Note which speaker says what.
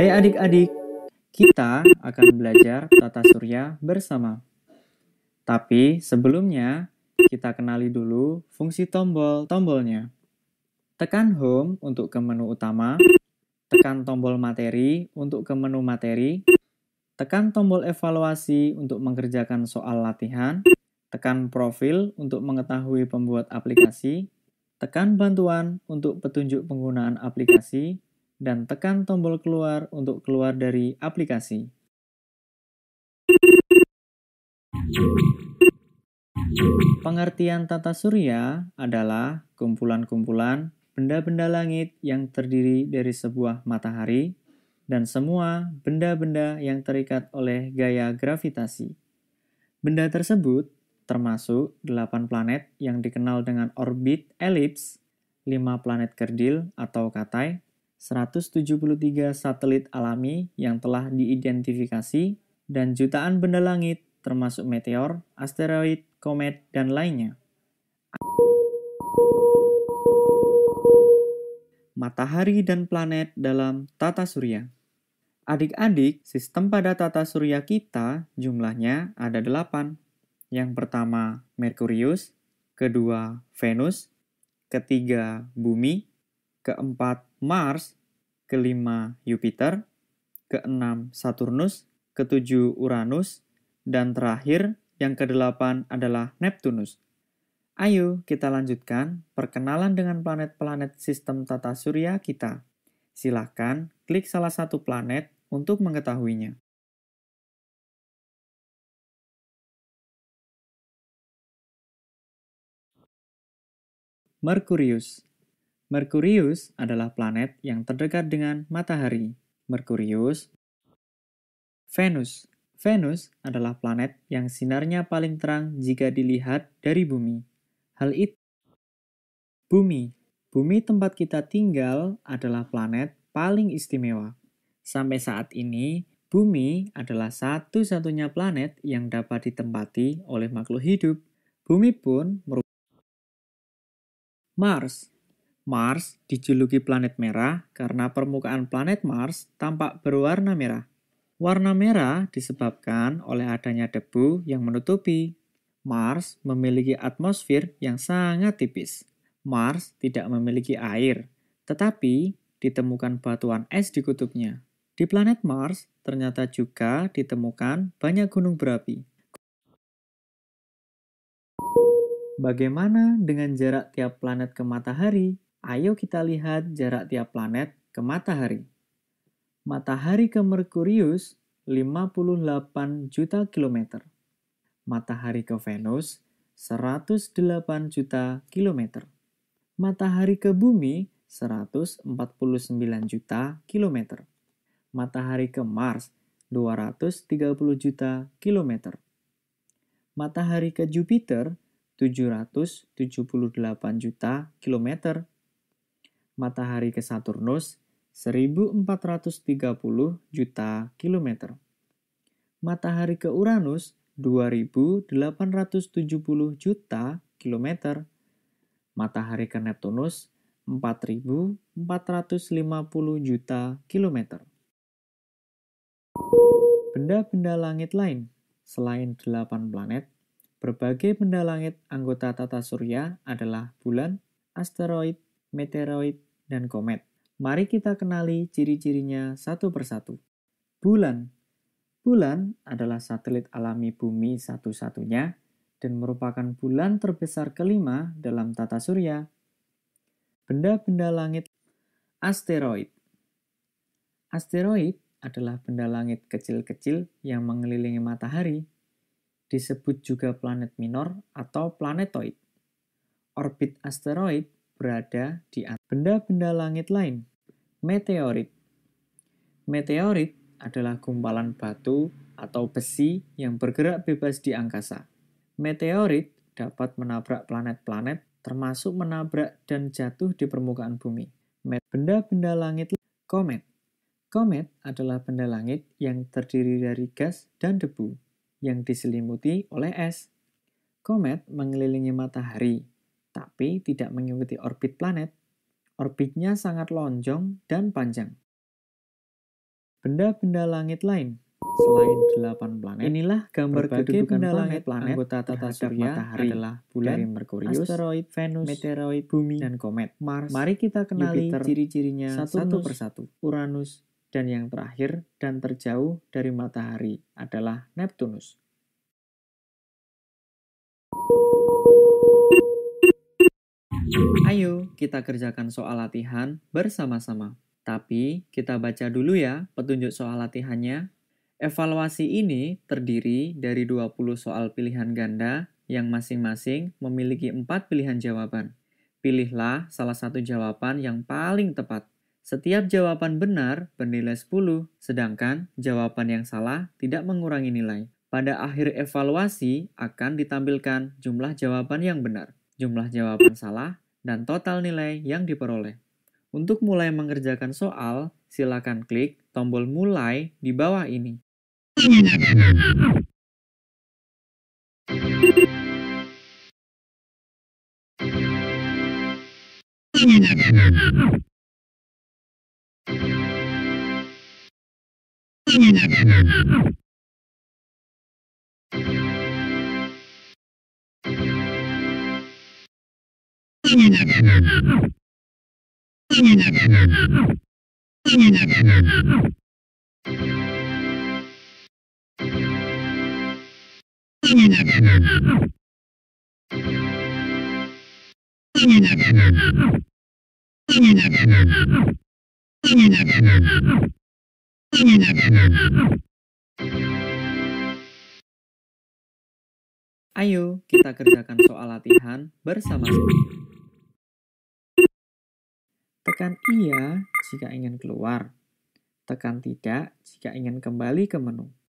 Speaker 1: Hei eh, adik-adik, kita akan belajar tata surya bersama. Tapi sebelumnya, kita kenali dulu fungsi tombol-tombolnya. Tekan home untuk ke menu utama, tekan tombol materi untuk ke menu materi, tekan tombol evaluasi untuk mengerjakan soal latihan, tekan profil untuk mengetahui pembuat aplikasi, tekan bantuan untuk petunjuk penggunaan aplikasi, dan tekan tombol keluar untuk keluar dari aplikasi. Pengertian tata surya adalah kumpulan-kumpulan benda-benda langit yang terdiri dari sebuah matahari dan semua benda-benda yang terikat oleh gaya gravitasi. Benda tersebut termasuk 8 planet yang dikenal dengan orbit elips, 5 planet kerdil atau katai, 173 satelit alami yang telah diidentifikasi, dan jutaan benda langit termasuk meteor, asteroid, komet, dan lainnya. Matahari dan planet dalam tata surya. Adik-adik, sistem pada tata surya kita jumlahnya ada delapan. Yang pertama, Merkurius, kedua, Venus, ketiga, Bumi, keempat Mars, kelima Jupiter, keenam Saturnus, ketujuh Uranus, dan terakhir yang kedelapan adalah Neptunus. Ayo kita lanjutkan perkenalan dengan planet-planet sistem tata surya kita. Silahkan klik salah satu planet untuk mengetahuinya. Merkurius Merkurius adalah planet yang terdekat dengan matahari. Merkurius Venus Venus adalah planet yang sinarnya paling terang jika dilihat dari bumi. Hal itu Bumi Bumi tempat kita tinggal adalah planet paling istimewa. Sampai saat ini, bumi adalah satu-satunya planet yang dapat ditempati oleh makhluk hidup. Bumi pun merupakan Mars Mars dijuluki planet merah karena permukaan planet Mars tampak berwarna merah. Warna merah disebabkan oleh adanya debu yang menutupi. Mars memiliki atmosfer yang sangat tipis. Mars tidak memiliki air, tetapi ditemukan batuan es di kutubnya. Di planet Mars ternyata juga ditemukan banyak gunung berapi. Bagaimana dengan jarak tiap planet ke matahari Ayo kita lihat jarak tiap planet ke matahari. Matahari ke Merkurius 58 juta kilometer. Matahari ke Venus 108 juta kilometer. Matahari ke bumi 149 juta kilometer. Matahari ke Mars 230 juta kilometer. Matahari ke Jupiter 778 juta kilometer matahari ke Saturnus 1430 juta kilometer. Matahari ke Uranus 2870 juta kilometer. Matahari ke Neptunus 4450 juta kilometer. Benda-benda langit lain selain 8 planet, berbagai benda langit anggota tata surya adalah bulan, asteroid, meteoroid, dan komet. Mari kita kenali ciri-cirinya satu persatu. Bulan. Bulan adalah satelit alami bumi satu-satunya dan merupakan bulan terbesar kelima dalam tata surya. Benda-benda langit asteroid. Asteroid adalah benda langit kecil-kecil yang mengelilingi matahari. Disebut juga planet minor atau planetoid. Orbit asteroid berada di benda-benda langit lain. Meteorit Meteorit adalah gumpalan batu atau besi yang bergerak bebas di angkasa. Meteorit dapat menabrak planet-planet, termasuk menabrak dan jatuh di permukaan bumi. Benda-benda langit komet. Komet adalah benda langit yang terdiri dari gas dan debu yang diselimuti oleh es. Komet mengelilingi matahari tapi tidak mengikuti orbit planet, orbitnya sangat lonjong dan panjang. Benda-benda langit lain selain delapan planet, inilah gambar kedudukan benda langit planet anggota tata surya matahari adalah bulan, dari Merkurius, asteroid, Venus, meteoroid, bumi, dan komet. Mars. Mari kita kenali ciri-cirinya satu persatu. Uranus dan yang terakhir dan terjauh dari matahari adalah Neptunus. Ayo kita kerjakan soal latihan bersama-sama. Tapi kita baca dulu ya petunjuk soal latihannya. Evaluasi ini terdiri dari 20 soal pilihan ganda yang masing-masing memiliki 4 pilihan jawaban. Pilihlah salah satu jawaban yang paling tepat. Setiap jawaban benar bernilai 10, sedangkan jawaban yang salah tidak mengurangi nilai. Pada akhir evaluasi akan ditampilkan jumlah jawaban yang benar, jumlah jawaban salah, dan total nilai yang diperoleh. Untuk mulai mengerjakan soal, silakan klik tombol mulai di bawah ini. Ayo kita kerjakan soal latihan bersama-sama. Tekan iya jika ingin keluar. Tekan tidak jika ingin kembali ke menu.